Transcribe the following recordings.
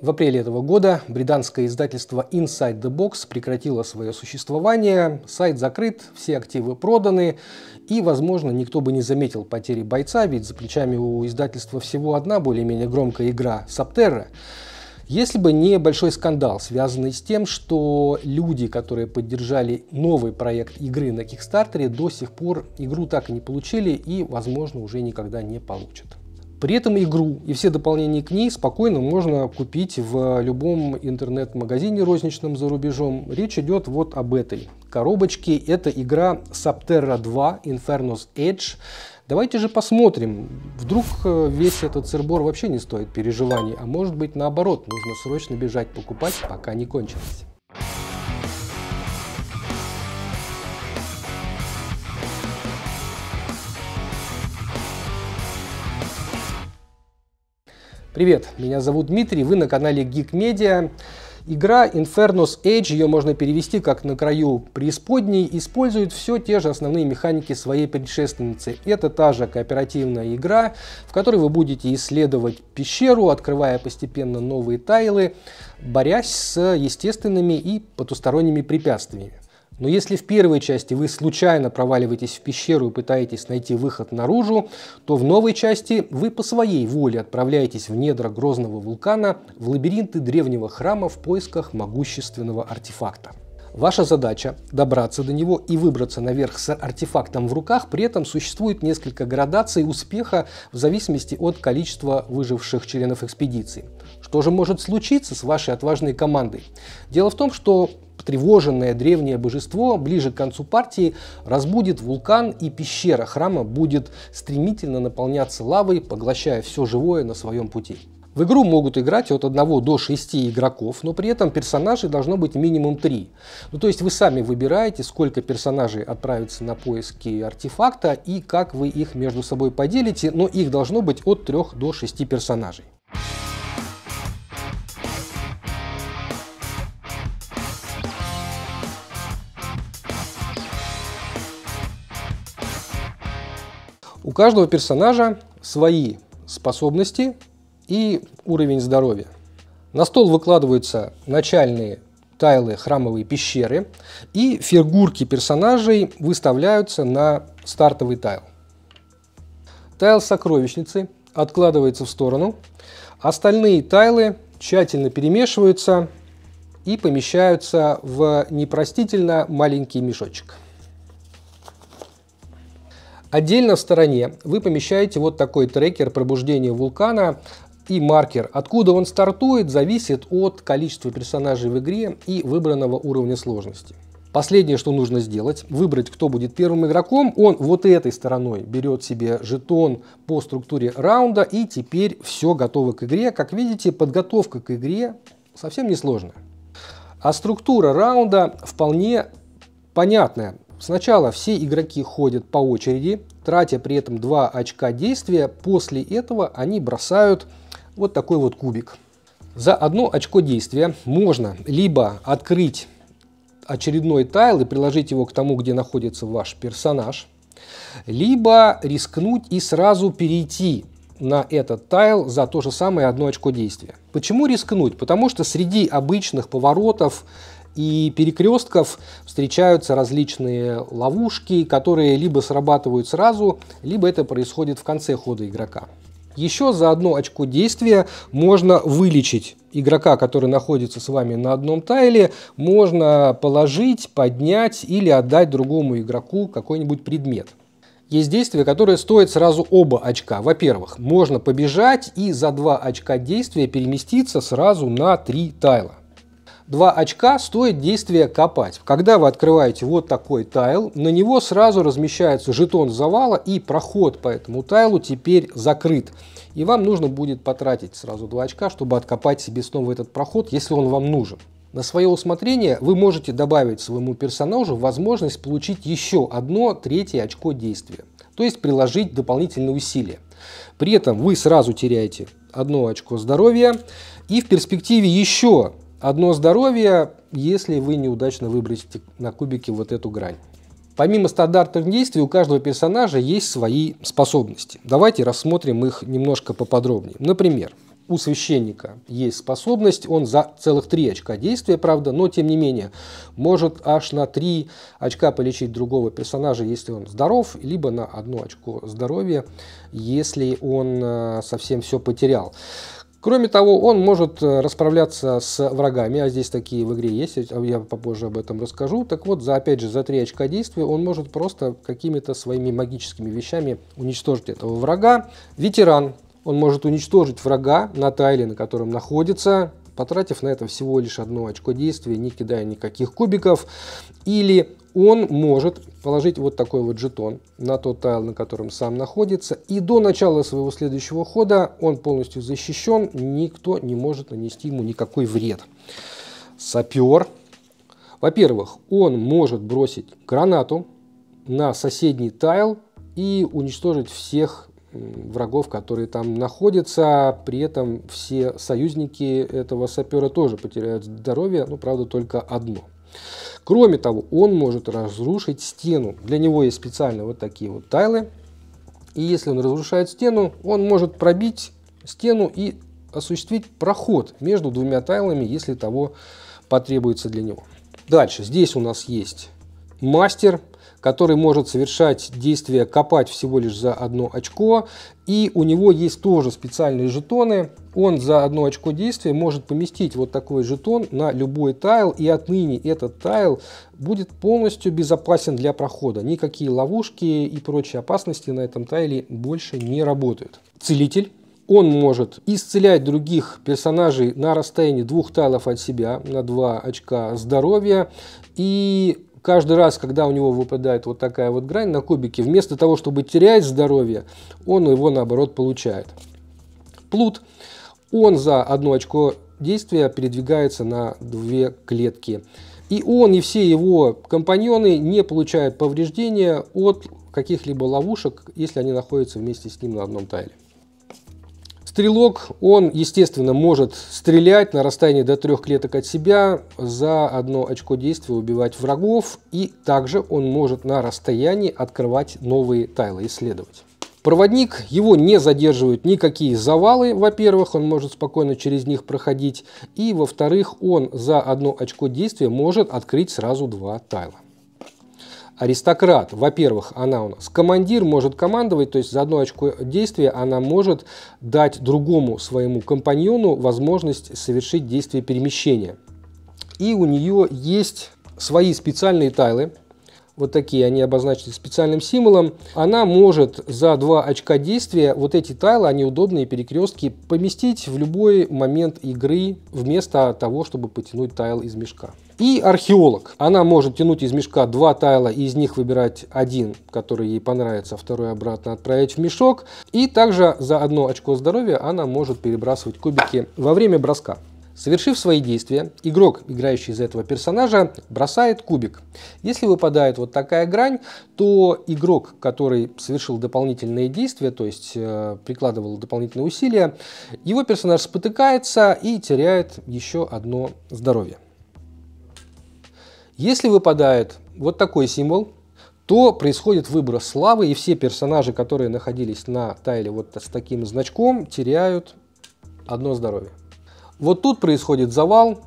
В апреле этого года британское издательство Inside the Box прекратило свое существование, сайт закрыт, все активы проданы, и, возможно, никто бы не заметил потери бойца, ведь за плечами у издательства всего одна более-менее громкая игра – Саптерра. Если бы не большой скандал, связанный с тем, что люди, которые поддержали новый проект игры на Кикстартере, до сих пор игру так и не получили и, возможно, уже никогда не получат. При этом игру и все дополнения к ней спокойно можно купить в любом интернет-магазине розничном за рубежом. Речь идет вот об этой коробочке. Это игра Subterra 2 Inferno's Edge. Давайте же посмотрим. Вдруг э, весь этот сырбор вообще не стоит переживаний, а может быть наоборот, нужно срочно бежать покупать, пока не кончилось. Привет, меня зовут Дмитрий, вы на канале Geek Media. Игра Inferno's Edge, ее можно перевести как «На краю преисподней», использует все те же основные механики своей предшественницы. Это та же кооперативная игра, в которой вы будете исследовать пещеру, открывая постепенно новые тайлы, борясь с естественными и потусторонними препятствиями. Но если в первой части вы случайно проваливаетесь в пещеру и пытаетесь найти выход наружу, то в новой части вы по своей воле отправляетесь в недра грозного вулкана, в лабиринты древнего храма в поисках могущественного артефакта. Ваша задача – добраться до него и выбраться наверх с артефактом в руках, при этом существует несколько градаций успеха в зависимости от количества выживших членов экспедиции. Что же может случиться с вашей отважной командой? Дело в том, что потревоженное древнее божество ближе к концу партии разбудит вулкан и пещера храма будет стремительно наполняться лавой, поглощая все живое на своем пути. В игру могут играть от 1 до 6 игроков, но при этом персонажей должно быть минимум 3. Ну, то есть вы сами выбираете, сколько персонажей отправится на поиски артефакта и как вы их между собой поделите, но их должно быть от 3 до 6 персонажей. У каждого персонажа свои способности и уровень здоровья. На стол выкладываются начальные тайлы храмовой пещеры, и фигурки персонажей выставляются на стартовый тайл. Тайл сокровищницы откладывается в сторону, остальные тайлы тщательно перемешиваются и помещаются в непростительно маленький мешочек. Отдельно в стороне вы помещаете вот такой трекер пробуждения вулкана и маркер. Откуда он стартует, зависит от количества персонажей в игре и выбранного уровня сложности. Последнее, что нужно сделать, выбрать, кто будет первым игроком. Он вот этой стороной берет себе жетон по структуре раунда. И теперь все готово к игре. Как видите, подготовка к игре совсем несложная. А структура раунда вполне понятная. Сначала все игроки ходят по очереди, тратя при этом 2 очка действия. После этого они бросают вот такой вот кубик. За одно очко действия можно либо открыть очередной тайл и приложить его к тому, где находится ваш персонаж, либо рискнуть и сразу перейти на этот тайл за то же самое одно очко действия. Почему рискнуть? Потому что среди обычных поворотов и перекрестков встречаются различные ловушки, которые либо срабатывают сразу, либо это происходит в конце хода игрока. Еще за одно очко действия можно вылечить игрока, который находится с вами на одном тайле, можно положить, поднять или отдать другому игроку какой-нибудь предмет. Есть действия, которые стоят сразу оба очка. Во-первых, можно побежать и за два очка действия переместиться сразу на три тайла. 2 очка стоит действие «Копать». Когда вы открываете вот такой тайл, на него сразу размещается жетон завала и проход по этому тайлу теперь закрыт. И вам нужно будет потратить сразу 2 очка, чтобы откопать себе снова этот проход, если он вам нужен. На свое усмотрение вы можете добавить своему персонажу возможность получить еще одно третье очко действия, то есть приложить дополнительные усилия. При этом вы сразу теряете одно очко здоровья и в перспективе еще Одно здоровье, если вы неудачно выбросите на кубике вот эту грань. Помимо стандартных действий, у каждого персонажа есть свои способности. Давайте рассмотрим их немножко поподробнее. Например, у священника есть способность, он за целых 3 очка действия, правда, но тем не менее, может аж на 3 очка полечить другого персонажа, если он здоров, либо на одно очко здоровья, если он э, совсем все потерял. Кроме того, он может э, расправляться с врагами, а здесь такие в игре есть, я попозже об этом расскажу. Так вот, за, опять же, за три очка действия он может просто какими-то своими магическими вещами уничтожить этого врага. Ветеран. Он может уничтожить врага на тайле, на котором находится, потратив на это всего лишь одно очко действия, не кидая никаких кубиков. Или он может положить вот такой вот жетон на тот тайл, на котором сам находится, и до начала своего следующего хода он полностью защищен, никто не может нанести ему никакой вред. Сапер, во-первых, он может бросить гранату на соседний тайл и уничтожить всех врагов, которые там находятся. При этом все союзники этого сапера тоже потеряют здоровье, ну, правда, только одно – Кроме того, он может разрушить стену. Для него есть специально вот такие вот тайлы. И если он разрушает стену, он может пробить стену и осуществить проход между двумя тайлами, если того потребуется для него. Дальше, здесь у нас есть мастер, который может совершать действие копать всего лишь за одно очко. И у него есть тоже специальные жетоны, он за одно очко действия может поместить вот такой жетон на любой тайл, и отныне этот тайл будет полностью безопасен для прохода. Никакие ловушки и прочие опасности на этом тайле больше не работают. Целитель он может исцелять других персонажей на расстоянии двух тайлов от себя на два очка здоровья. И каждый раз, когда у него выпадает вот такая вот грань на кубике, вместо того, чтобы терять здоровье, он его наоборот получает. Плут он за одно очко действия передвигается на две клетки. И он, и все его компаньоны не получают повреждения от каких-либо ловушек, если они находятся вместе с ним на одном тайле. Стрелок, он, естественно, может стрелять на расстоянии до трех клеток от себя, за одно очко действия убивать врагов, и также он может на расстоянии открывать новые тайлы, исследовать. Проводник, его не задерживают никакие завалы, во-первых, он может спокойно через них проходить, и во-вторых, он за одно очко действия может открыть сразу два тайла. Аристократ, во-первых, она у нас командир, может командовать, то есть за одно очко действия она может дать другому своему компаньону возможность совершить действие перемещения. И у нее есть свои специальные тайлы, вот такие они обозначены специальным символом, она может за два очка действия вот эти тайлы, они удобные перекрестки, поместить в любой момент игры вместо того, чтобы потянуть тайл из мешка. И археолог. Она может тянуть из мешка два тайла и из них выбирать один, который ей понравится, а второй обратно отправить в мешок. И также за одно очко здоровья она может перебрасывать кубики во время броска. Совершив свои действия, игрок, играющий из этого персонажа, бросает кубик. Если выпадает вот такая грань, то игрок, который совершил дополнительные действия, то есть э, прикладывал дополнительные усилия, его персонаж спотыкается и теряет еще одно здоровье. Если выпадает вот такой символ, то происходит выброс славы, и все персонажи, которые находились на тайле вот с таким значком, теряют одно здоровье. Вот тут происходит завал,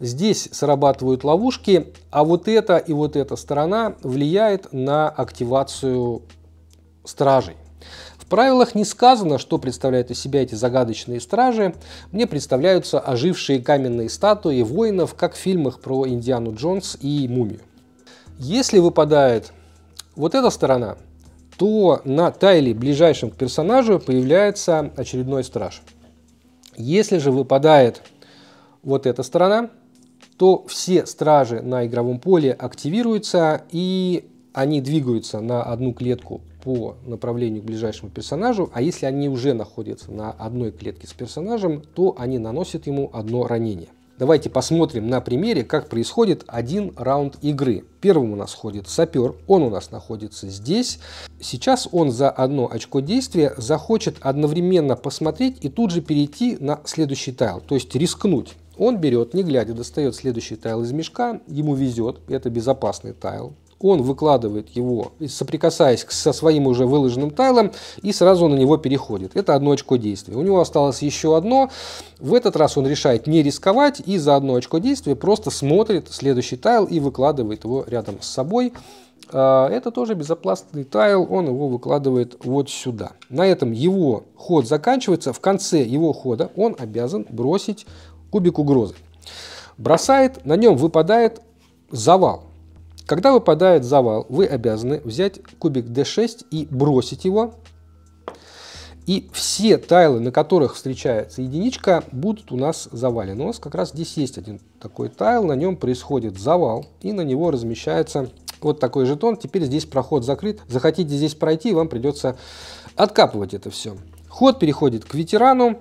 здесь срабатывают ловушки, а вот эта и вот эта сторона влияет на активацию стражей. В правилах не сказано, что представляют из себя эти загадочные стражи. Мне представляются ожившие каменные статуи воинов, как в фильмах про Индиану Джонс и Мумию. Если выпадает вот эта сторона, то на тайле ближайшем к персонажу появляется очередной страж. Если же выпадает вот эта сторона, то все стражи на игровом поле активируются и они двигаются на одну клетку по направлению к ближайшему персонажу, а если они уже находятся на одной клетке с персонажем, то они наносят ему одно ранение. Давайте посмотрим на примере, как происходит один раунд игры. Первым у нас ходит сапер, он у нас находится здесь. Сейчас он за одно очко действия захочет одновременно посмотреть и тут же перейти на следующий тайл, то есть рискнуть. Он берет, не глядя, достает следующий тайл из мешка, ему везет, это безопасный тайл, он выкладывает его, соприкасаясь со своим уже выложенным тайлом, и сразу на него переходит. Это одно очко действия. У него осталось еще одно. В этот раз он решает не рисковать и за одно очко действия просто смотрит следующий тайл и выкладывает его рядом с собой. А, это тоже безопасный тайл, он его выкладывает вот сюда. На этом его ход заканчивается. В конце его хода он обязан бросить кубик угрозы. Бросает, на нем выпадает завал. Когда выпадает завал, вы обязаны взять кубик D6 и бросить его. И все тайлы, на которых встречается единичка, будут у нас завалены. У нас как раз здесь есть один такой тайл, на нем происходит завал, и на него размещается вот такой жетон. Теперь здесь проход закрыт. Захотите здесь пройти, вам придется откапывать это все. Ход переходит к ветерану.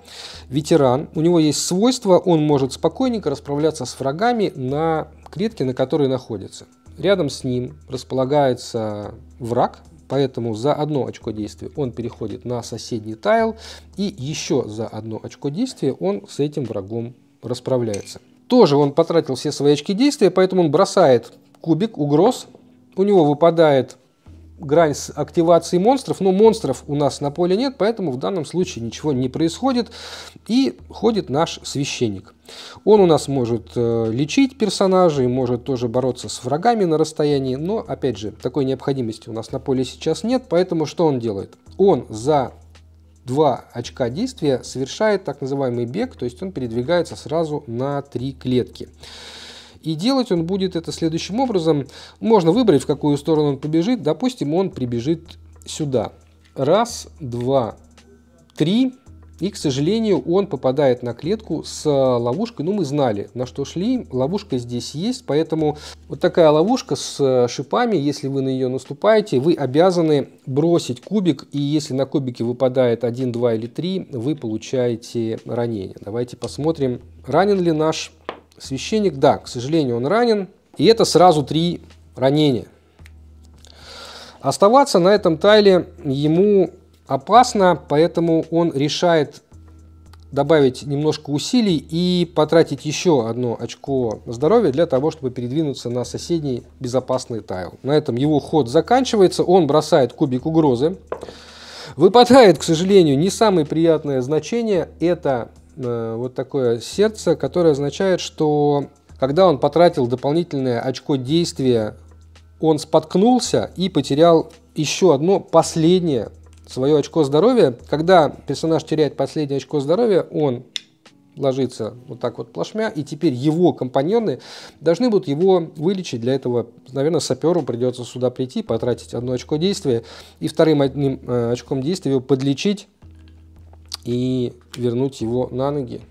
Ветеран, у него есть свойство, он может спокойненько расправляться с врагами на клетке, на которой находится. Рядом с ним располагается враг, поэтому за одно очко действия он переходит на соседний тайл, и еще за одно очко действия он с этим врагом расправляется. Тоже он потратил все свои очки действия, поэтому он бросает кубик угроз, у него выпадает грань с активацией монстров, но монстров у нас на поле нет, поэтому в данном случае ничего не происходит, и ходит наш священник. Он у нас может э, лечить персонажей, может тоже бороться с врагами на расстоянии, но, опять же, такой необходимости у нас на поле сейчас нет, поэтому что он делает? Он за два очка действия совершает так называемый бег, то есть он передвигается сразу на три клетки. И делать он будет это следующим образом. Можно выбрать, в какую сторону он побежит. Допустим, он прибежит сюда. Раз, два, три. И, к сожалению, он попадает на клетку с ловушкой. Ну, мы знали, на что шли. Ловушка здесь есть, поэтому вот такая ловушка с э, шипами, если вы на нее наступаете, вы обязаны бросить кубик. И если на кубике выпадает 1, 2 или 3, вы получаете ранение. Давайте посмотрим, ранен ли наш Священник, да, к сожалению, он ранен. И это сразу три ранения. Оставаться на этом тайле ему опасно, поэтому он решает добавить немножко усилий и потратить еще одно очко здоровья для того, чтобы передвинуться на соседний безопасный тайл. На этом его ход заканчивается, он бросает кубик угрозы. Выпадает, к сожалению, не самое приятное значение, это Э, вот такое сердце, которое означает, что когда он потратил дополнительное очко действия, он споткнулся и потерял еще одно последнее свое очко здоровья. Когда персонаж теряет последнее очко здоровья, он ложится вот так вот плашмя, и теперь его компаньоны должны будут его вылечить. Для этого, наверное, саперу придется сюда прийти, потратить одно очко действия и вторым одним э, очком действия его подлечить и вернуть его на ноги.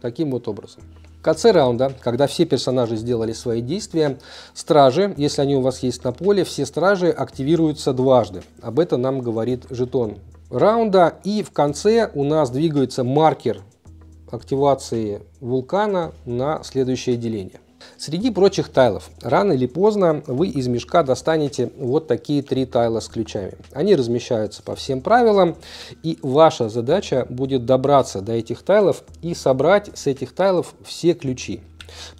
Таким вот образом. В конце раунда, когда все персонажи сделали свои действия, стражи, если они у вас есть на поле, все стражи активируются дважды. Об этом нам говорит жетон раунда. И в конце у нас двигается маркер активации вулкана на следующее деление. Среди прочих тайлов, рано или поздно вы из мешка достанете вот такие три тайла с ключами. Они размещаются по всем правилам, и ваша задача будет добраться до этих тайлов и собрать с этих тайлов все ключи.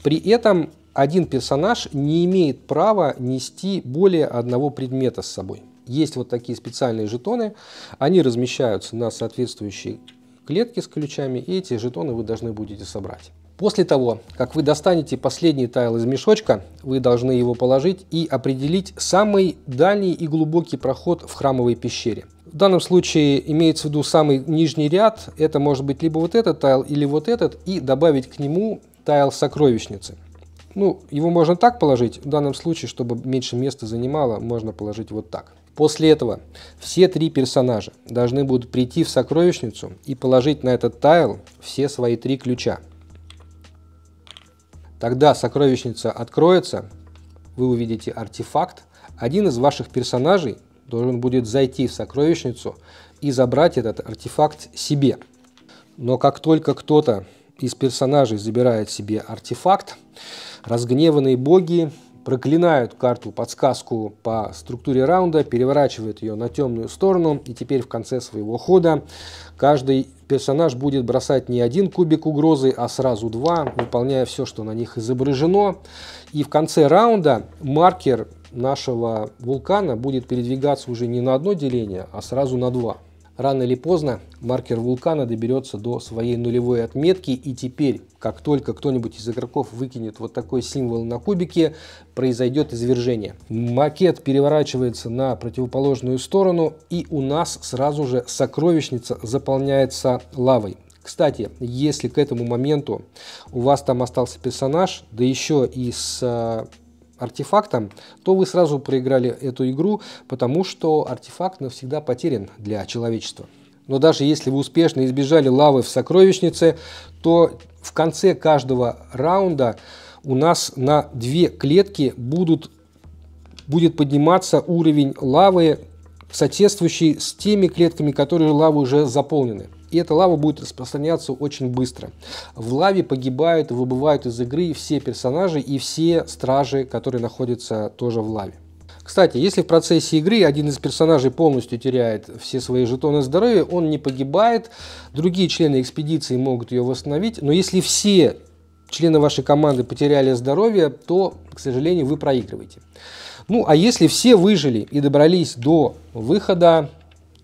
При этом один персонаж не имеет права нести более одного предмета с собой. Есть вот такие специальные жетоны, они размещаются на соответствующей клетке с ключами, и эти жетоны вы должны будете собрать. После того, как вы достанете последний тайл из мешочка, вы должны его положить и определить самый дальний и глубокий проход в храмовой пещере. В данном случае имеется в виду самый нижний ряд, это может быть либо вот этот тайл или вот этот, и добавить к нему тайл сокровищницы. Ну, его можно так положить, в данном случае, чтобы меньше места занимало, можно положить вот так. После этого все три персонажа должны будут прийти в сокровищницу и положить на этот тайл все свои три ключа. Тогда сокровищница откроется, вы увидите артефакт, один из ваших персонажей должен будет зайти в сокровищницу и забрать этот артефакт себе. Но как только кто-то из персонажей забирает себе артефакт, разгневанные боги проклинают карту подсказку по структуре раунда, переворачивают ее на темную сторону, и теперь в конце своего хода каждый персонаж будет бросать не один кубик угрозы, а сразу два, выполняя все, что на них изображено. И в конце раунда маркер нашего вулкана будет передвигаться уже не на одно деление, а сразу на два. Рано или поздно маркер вулкана доберется до своей нулевой отметки, и теперь, как только кто-нибудь из игроков выкинет вот такой символ на кубике, произойдет извержение. Макет переворачивается на противоположную сторону, и у нас сразу же сокровищница заполняется лавой. Кстати, если к этому моменту у вас там остался персонаж, да еще и с э, артефактом, то вы сразу проиграли эту игру, потому что артефакт навсегда потерян для человечества. Но даже если вы успешно избежали лавы в сокровищнице, то в конце каждого раунда у нас на две клетки будут, будет подниматься уровень лавы, соответствующий с теми клетками, которые лавы уже заполнены и эта лава будет распространяться очень быстро. В лаве погибают и выбывают из игры все персонажи и все стражи, которые находятся тоже в лаве. Кстати, если в процессе игры один из персонажей полностью теряет все свои жетоны здоровья, он не погибает, другие члены экспедиции могут ее восстановить, но если все члены вашей команды потеряли здоровье, то, к сожалению, вы проигрываете. Ну, а если все выжили и добрались до выхода,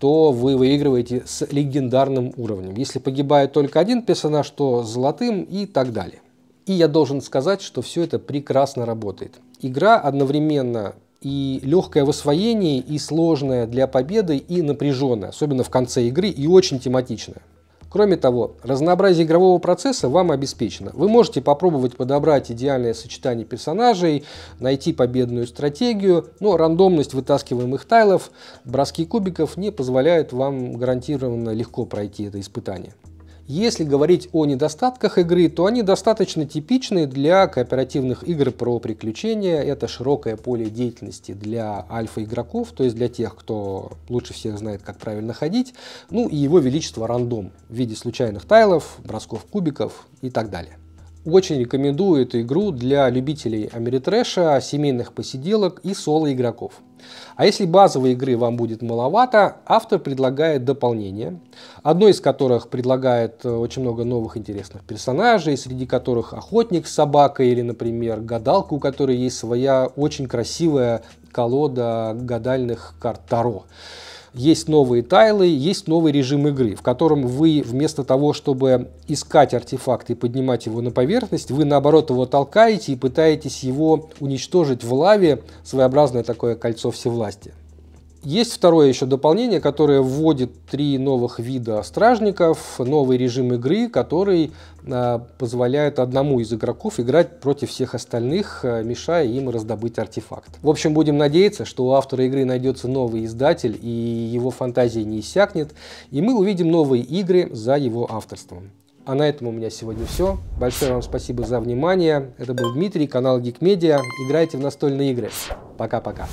то вы выигрываете с легендарным уровнем. Если погибает только один персонаж, то золотым и так далее. И я должен сказать, что все это прекрасно работает. Игра одновременно и легкое в освоении, и сложное для победы, и напряженное, особенно в конце игры, и очень тематичное. Кроме того, разнообразие игрового процесса вам обеспечено. Вы можете попробовать подобрать идеальное сочетание персонажей, найти победную стратегию, но рандомность вытаскиваемых тайлов, броски кубиков не позволяют вам гарантированно легко пройти это испытание. Если говорить о недостатках игры, то они достаточно типичны для кооперативных игр про приключения. Это широкое поле деятельности для альфа-игроков, то есть для тех, кто лучше всех знает, как правильно ходить. Ну и его величество рандом в виде случайных тайлов, бросков кубиков и так далее. Очень рекомендую эту игру для любителей Америтрэша, семейных посиделок и соло-игроков. А если базовой игры вам будет маловато, автор предлагает дополнение, одно из которых предлагает э, очень много новых интересных персонажей, среди которых охотник с собакой или, например, гадалка, у которой есть своя очень красивая колода гадальных карт Таро есть новые тайлы, есть новый режим игры, в котором вы вместо того, чтобы искать артефакт и поднимать его на поверхность, вы наоборот его толкаете и пытаетесь его уничтожить в лаве, своеобразное такое кольцо всевластия. Есть второе еще дополнение, которое вводит три новых вида стражников, новый режим игры, который а, позволяет одному из игроков играть против всех остальных, а, мешая им раздобыть артефакт. В общем, будем надеяться, что у автора игры найдется новый издатель и его фантазия не иссякнет, и мы увидим новые игры за его авторством. А на этом у меня сегодня все. Большое вам спасибо за внимание. Это был Дмитрий, канал Geek Media. Играйте в настольные игры. Пока-пока.